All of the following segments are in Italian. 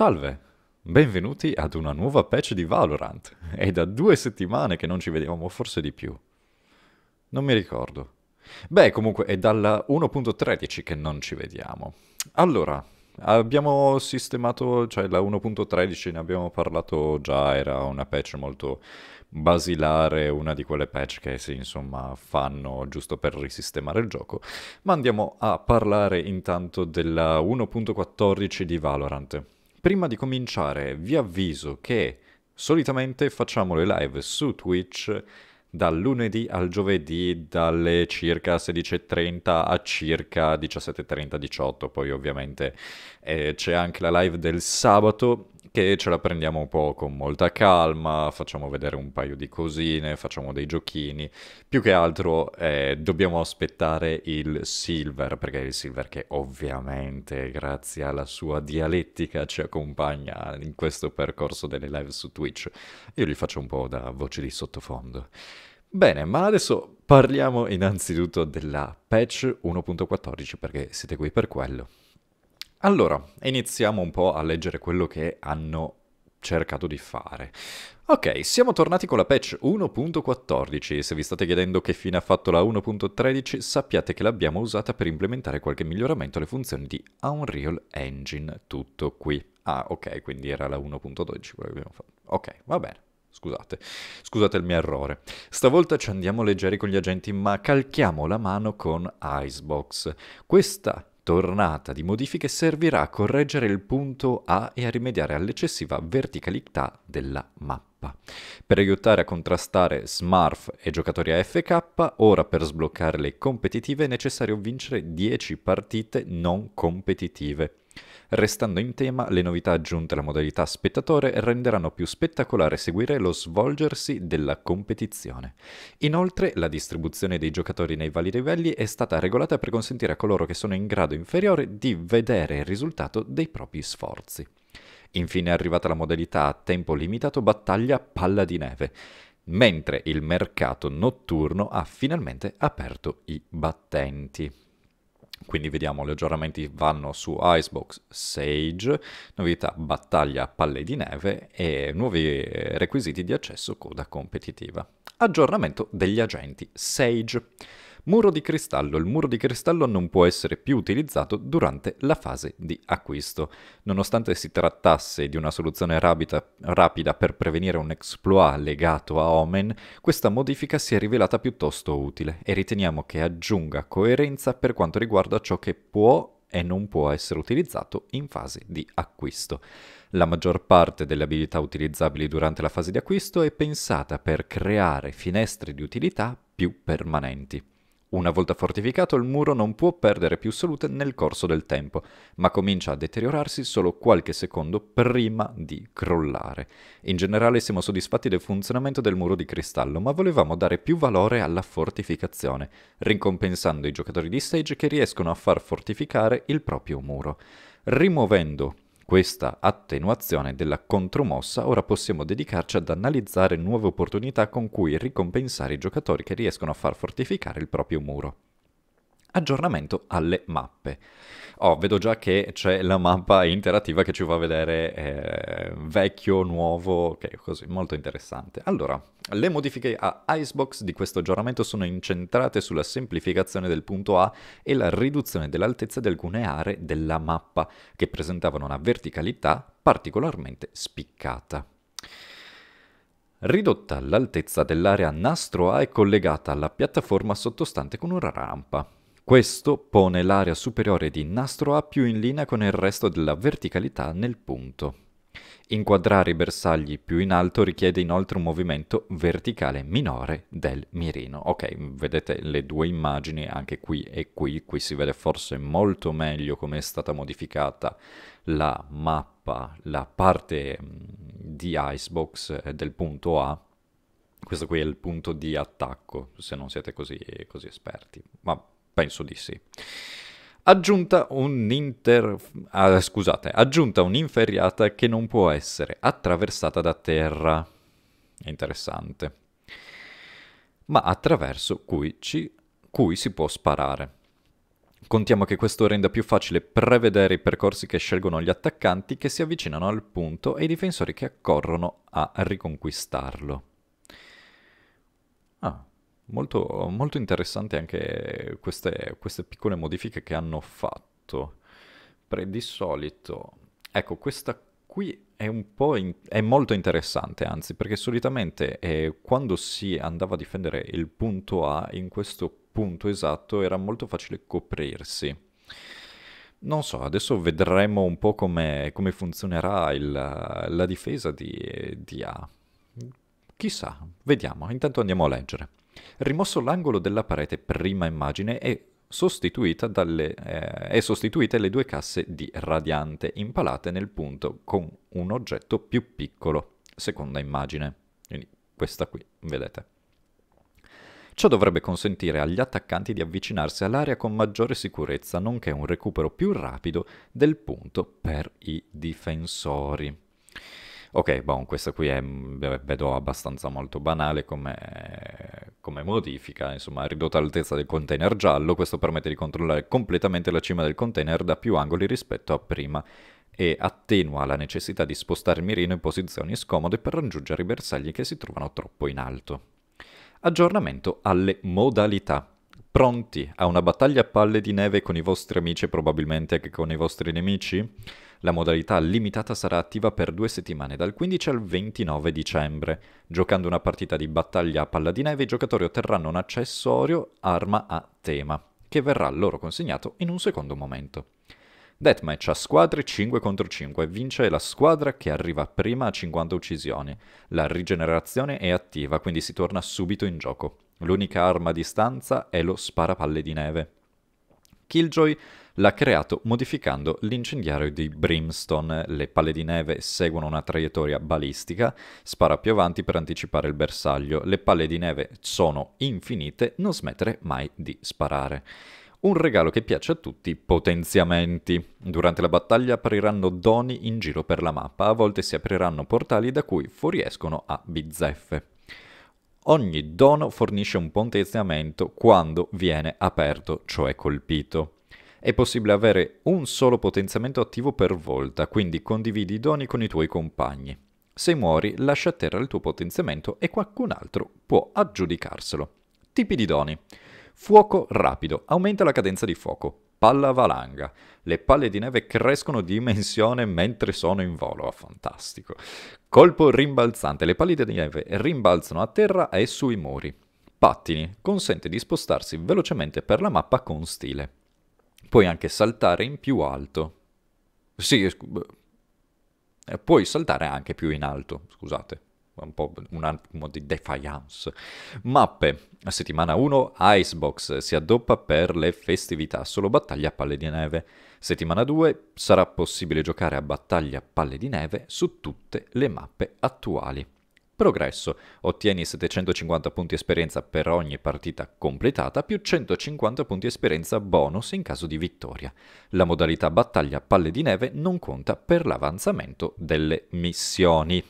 Salve, benvenuti ad una nuova patch di Valorant. È da due settimane che non ci vediamo, forse di più. Non mi ricordo. Beh, comunque è dalla 1.13 che non ci vediamo. Allora, abbiamo sistemato, cioè la 1.13 ne abbiamo parlato già, era una patch molto basilare, una di quelle patch che si insomma fanno giusto per risistemare il gioco, ma andiamo a parlare intanto della 1.14 di Valorant. Prima di cominciare vi avviso che solitamente facciamo le live su Twitch dal lunedì al giovedì dalle circa 16.30 a circa 17.30-18, poi ovviamente eh, c'è anche la live del sabato che ce la prendiamo un po' con molta calma, facciamo vedere un paio di cosine, facciamo dei giochini. Più che altro eh, dobbiamo aspettare il Silver, perché è il Silver che ovviamente grazie alla sua dialettica ci accompagna in questo percorso delle live su Twitch. Io gli faccio un po' da voce di sottofondo. Bene, ma adesso parliamo innanzitutto della patch 1.14 perché siete qui per quello. Allora, iniziamo un po' a leggere quello che hanno cercato di fare. Ok, siamo tornati con la patch 1.14. Se vi state chiedendo che fine ha fatto la 1.13, sappiate che l'abbiamo usata per implementare qualche miglioramento alle funzioni di Unreal Engine. Tutto qui. Ah, ok, quindi era la 1.12 quella che abbiamo fatto. Ok, va bene. Scusate, scusate il mio errore. Stavolta ci andiamo leggeri con gli agenti, ma calchiamo la mano con Icebox. Questa tornata di modifiche servirà a correggere il punto A e a rimediare all'eccessiva verticalità della mappa. Per aiutare a contrastare Smurf e giocatori AFK, ora per sbloccare le competitive è necessario vincere 10 partite non competitive. Restando in tema, le novità aggiunte alla modalità spettatore renderanno più spettacolare seguire lo svolgersi della competizione. Inoltre, la distribuzione dei giocatori nei vari livelli è stata regolata per consentire a coloro che sono in grado inferiore di vedere il risultato dei propri sforzi. Infine è arrivata la modalità a tempo limitato battaglia palla di neve, mentre il mercato notturno ha finalmente aperto i battenti. Quindi vediamo, gli aggiornamenti vanno su Icebox Sage, novità battaglia palle di neve e nuovi requisiti di accesso coda competitiva. Aggiornamento degli agenti Sage. Muro di cristallo. Il muro di cristallo non può essere più utilizzato durante la fase di acquisto. Nonostante si trattasse di una soluzione rabita, rapida per prevenire un exploit legato a Omen, questa modifica si è rivelata piuttosto utile e riteniamo che aggiunga coerenza per quanto riguarda ciò che può e non può essere utilizzato in fase di acquisto. La maggior parte delle abilità utilizzabili durante la fase di acquisto è pensata per creare finestre di utilità più permanenti. Una volta fortificato il muro non può perdere più salute nel corso del tempo, ma comincia a deteriorarsi solo qualche secondo prima di crollare. In generale siamo soddisfatti del funzionamento del muro di cristallo, ma volevamo dare più valore alla fortificazione, ricompensando i giocatori di stage che riescono a far fortificare il proprio muro. Rimuovendo questa attenuazione della contromossa, ora possiamo dedicarci ad analizzare nuove opportunità con cui ricompensare i giocatori che riescono a far fortificare il proprio muro aggiornamento alle mappe. Oh, vedo già che c'è la mappa interattiva che ci fa vedere eh, vecchio, nuovo, ok, così, molto interessante. Allora, le modifiche a Icebox di questo aggiornamento sono incentrate sulla semplificazione del punto A e la riduzione dell'altezza di alcune aree della mappa, che presentavano una verticalità particolarmente spiccata. Ridotta l'altezza dell'area nastro A e collegata alla piattaforma sottostante con una rampa. Questo pone l'area superiore di nastro A più in linea con il resto della verticalità nel punto. Inquadrare i bersagli più in alto richiede inoltre un movimento verticale minore del mirino. Ok, vedete le due immagini anche qui e qui, qui si vede forse molto meglio come è stata modificata la mappa, la parte mm, di Icebox eh, del punto A. Questo qui è il punto di attacco, se non siete così, così esperti. Ma Penso di sì. Aggiunta, un inter... ah, scusate, aggiunta un'inferriata che non può essere attraversata da terra. interessante. Ma attraverso cui, ci... cui si può sparare. Contiamo che questo renda più facile prevedere i percorsi che scelgono gli attaccanti che si avvicinano al punto e i difensori che accorrono a riconquistarlo. Molto, molto interessante anche queste, queste piccole modifiche che hanno fatto. Pre di solito, ecco, questa qui è un po' in- è molto interessante, anzi, perché solitamente eh, quando si andava a difendere il punto A, in questo punto esatto era molto facile coprirsi. Non so, adesso vedremo un po' come, come funzionerà il, la difesa di, di A. Chissà, vediamo, intanto andiamo a leggere. Rimosso l'angolo della parete prima immagine e sostituita dalle, eh, sostituite le due casse di radiante impalate nel punto con un oggetto più piccolo, seconda immagine. Quindi questa qui, vedete. Ciò dovrebbe consentire agli attaccanti di avvicinarsi all'area con maggiore sicurezza, nonché un recupero più rapido del punto per i difensori. Ok, bon, questa qui è, mm, vedo abbastanza molto banale come, come modifica, insomma, ridotta l'altezza del container giallo, questo permette di controllare completamente la cima del container da più angoli rispetto a prima e attenua la necessità di spostare il mirino in posizioni scomode per raggiungere i bersagli che si trovano troppo in alto. Aggiornamento alle modalità pronti a una battaglia a palle di neve con i vostri amici e probabilmente anche con i vostri nemici? La modalità limitata sarà attiva per due settimane, dal 15 al 29 dicembre. Giocando una partita di battaglia a palla di neve, i giocatori otterranno un accessorio arma a tema, che verrà loro consegnato in un secondo momento. Deathmatch a squadre 5 contro 5 vince la squadra che arriva prima a 50 uccisioni. La rigenerazione è attiva, quindi si torna subito in gioco. L'unica arma a distanza è lo sparapalle di neve. Killjoy l'ha creato modificando l'incendiario di Brimstone. Le palle di neve seguono una traiettoria balistica, spara più avanti per anticipare il bersaglio. Le palle di neve sono infinite, non smettere mai di sparare. Un regalo che piace a tutti, potenziamenti. Durante la battaglia apriranno doni in giro per la mappa, a volte si apriranno portali da cui fuoriescono a bizzeffe. Ogni dono fornisce un potenziamento quando viene aperto, cioè colpito. È possibile avere un solo potenziamento attivo per volta, quindi condividi i doni con i tuoi compagni. Se muori, lascia a terra il tuo potenziamento e qualcun altro può aggiudicarselo. Tipi di doni. Fuoco rapido. Aumenta la cadenza di fuoco palla valanga. Le palle di neve crescono di dimensione mentre sono in volo, ah, fantastico. Colpo rimbalzante, le palle di neve rimbalzano a terra e sui muri. Pattini, consente di spostarsi velocemente per la mappa con stile. Puoi anche saltare in più alto. Sì, puoi saltare anche più in alto, scusate un po' un attimo di defiance. Mappe, settimana 1 Icebox si addoppa per le festività, solo battaglia a palle di neve. Settimana 2 sarà possibile giocare a battaglia a palle di neve su tutte le mappe attuali. Progresso. Ottieni 750 punti esperienza per ogni partita completata più 150 punti esperienza bonus in caso di vittoria. La modalità battaglia a palle di neve non conta per l'avanzamento delle missioni.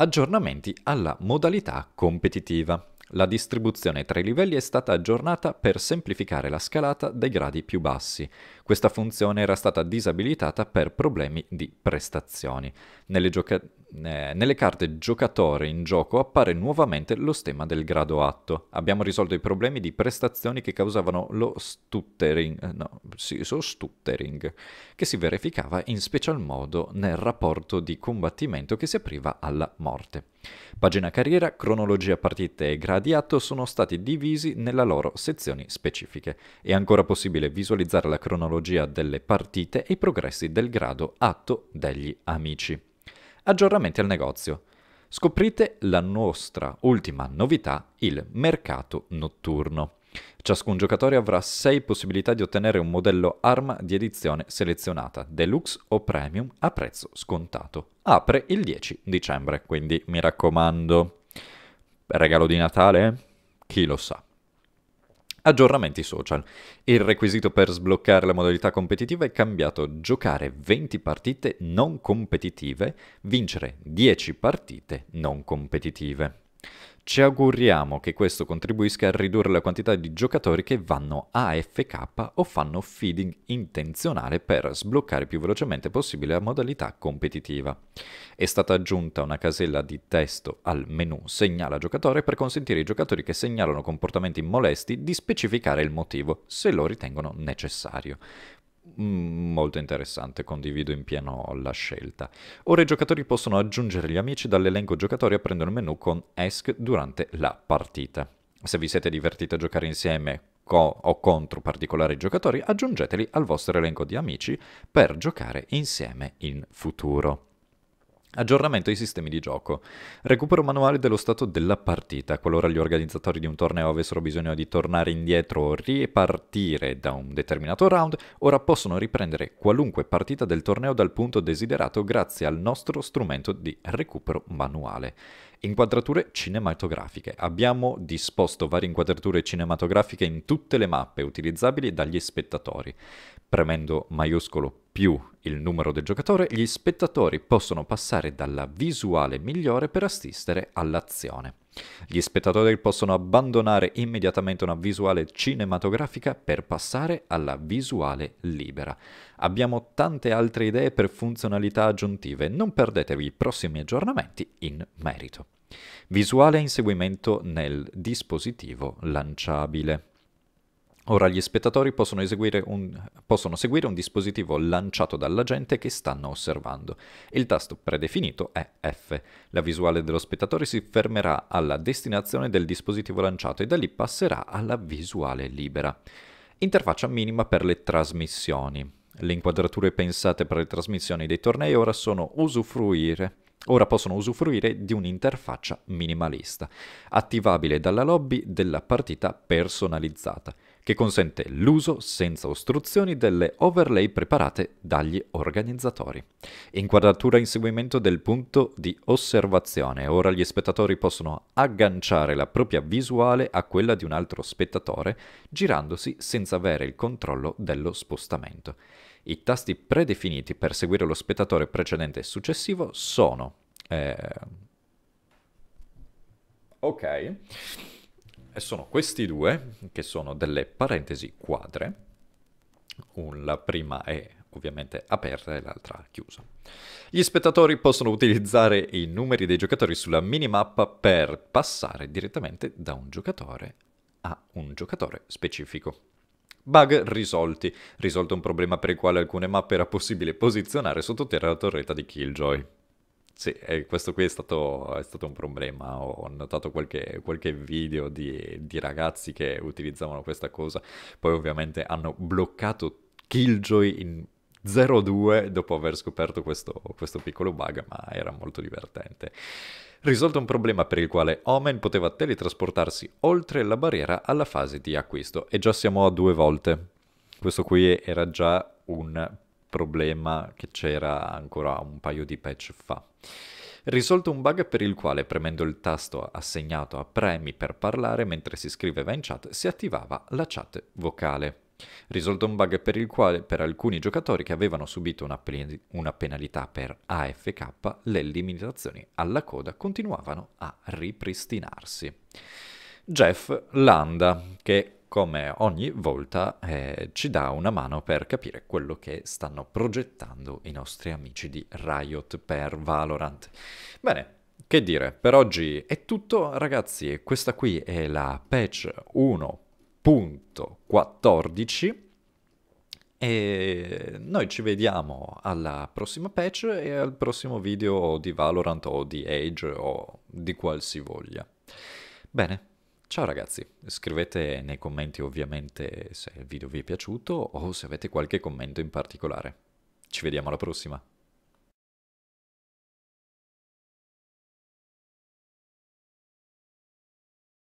Aggiornamenti alla modalità competitiva. La distribuzione tra i livelli è stata aggiornata per semplificare la scalata dei gradi più bassi. Questa funzione era stata disabilitata per problemi di prestazioni. Nelle, gioca- eh, nelle carte giocatore in gioco appare nuovamente lo stemma del grado atto. Abbiamo risolto i problemi di prestazioni che causavano lo stuttering, eh, no, sì, so stuttering, che si verificava in special modo nel rapporto di combattimento che si apriva alla morte. Pagina carriera, cronologia partite e gradi atto sono stati divisi nella loro sezioni specifiche. È ancora possibile visualizzare la cronologia delle partite e i progressi del grado atto degli amici aggiornamenti al negozio. Scoprite la nostra ultima novità, il mercato notturno. Ciascun giocatore avrà 6 possibilità di ottenere un modello arma di edizione selezionata, deluxe o premium, a prezzo scontato. Apre il 10 dicembre, quindi mi raccomando. Regalo di Natale? Chi lo sa. Aggiornamenti social. Il requisito per sbloccare la modalità competitiva è cambiato. Giocare 20 partite non competitive, vincere 10 partite non competitive. Ci auguriamo che questo contribuisca a ridurre la quantità di giocatori che vanno AFK o fanno feeding intenzionale per sbloccare più velocemente possibile la modalità competitiva. È stata aggiunta una casella di testo al menu Segnala giocatore per consentire ai giocatori che segnalano comportamenti molesti di specificare il motivo, se lo ritengono necessario. Mm, molto interessante, condivido in pieno la scelta. Ora i giocatori possono aggiungere gli amici dall'elenco giocatori aprendo il menu con ESC durante la partita. Se vi siete divertiti a giocare insieme co- o contro particolari giocatori, aggiungeteli al vostro elenco di amici per giocare insieme in futuro. Aggiornamento ai sistemi di gioco. Recupero manuale dello stato della partita. Qualora gli organizzatori di un torneo avessero bisogno di tornare indietro o ripartire da un determinato round, ora possono riprendere qualunque partita del torneo dal punto desiderato grazie al nostro strumento di recupero manuale. Inquadrature cinematografiche. Abbiamo disposto varie inquadrature cinematografiche in tutte le mappe utilizzabili dagli spettatori. Premendo maiuscolo più il numero del giocatore, gli spettatori possono passare dalla visuale migliore per assistere all'azione. Gli spettatori possono abbandonare immediatamente una visuale cinematografica per passare alla visuale libera. Abbiamo tante altre idee per funzionalità aggiuntive, non perdetevi i prossimi aggiornamenti in merito. Visuale inseguimento nel dispositivo lanciabile. Ora gli spettatori possono, un, possono, seguire un dispositivo lanciato dall'agente che stanno osservando. Il tasto predefinito è F. La visuale dello spettatore si fermerà alla destinazione del dispositivo lanciato e da lì passerà alla visuale libera. Interfaccia minima per le trasmissioni. Le inquadrature pensate per le trasmissioni dei tornei ora sono usufruire ora possono usufruire di un'interfaccia minimalista, attivabile dalla lobby della partita personalizzata che consente l'uso senza ostruzioni delle overlay preparate dagli organizzatori. Inquadratura in seguimento del punto di osservazione. Ora gli spettatori possono agganciare la propria visuale a quella di un altro spettatore, girandosi senza avere il controllo dello spostamento. I tasti predefiniti per seguire lo spettatore precedente e successivo sono... Eh... Ok. E sono questi due, che sono delle parentesi quadre, la prima è ovviamente aperta e l'altra chiusa. Gli spettatori possono utilizzare i numeri dei giocatori sulla minimap per passare direttamente da un giocatore a un giocatore specifico. Bug risolti. Risolto un problema per il quale alcune mappe era possibile posizionare sottoterra la torretta di Killjoy. Sì, questo qui è stato, è stato, un problema. Ho notato qualche, qualche video di, di, ragazzi che utilizzavano questa cosa. Poi ovviamente hanno bloccato Killjoy in 0-2 dopo aver scoperto questo, questo piccolo bug, ma era molto divertente. Risolto un problema per il quale Omen poteva teletrasportarsi oltre la barriera alla fase di acquisto. E già siamo a due volte. Questo qui era già un problema che c'era ancora un paio di patch fa. Risolto un bug per il quale premendo il tasto assegnato a premi per parlare mentre si scriveva in chat si attivava la chat vocale. Risolto un bug per il quale per alcuni giocatori che avevano subito una, pen- una penalità per AFK le limitazioni alla coda continuavano a ripristinarsi. Jeff Landa, che come ogni volta eh, ci dà una mano per capire quello che stanno progettando i nostri amici di Riot per Valorant. Bene, che dire, per oggi è tutto ragazzi, questa qui è la patch 1.14 e noi ci vediamo alla prossima patch e al prossimo video di Valorant o di Age o di qualsivoglia. Bene, Ciao ragazzi, scrivete nei commenti ovviamente se il video vi è piaciuto o se avete qualche commento in particolare. Ci vediamo alla prossima!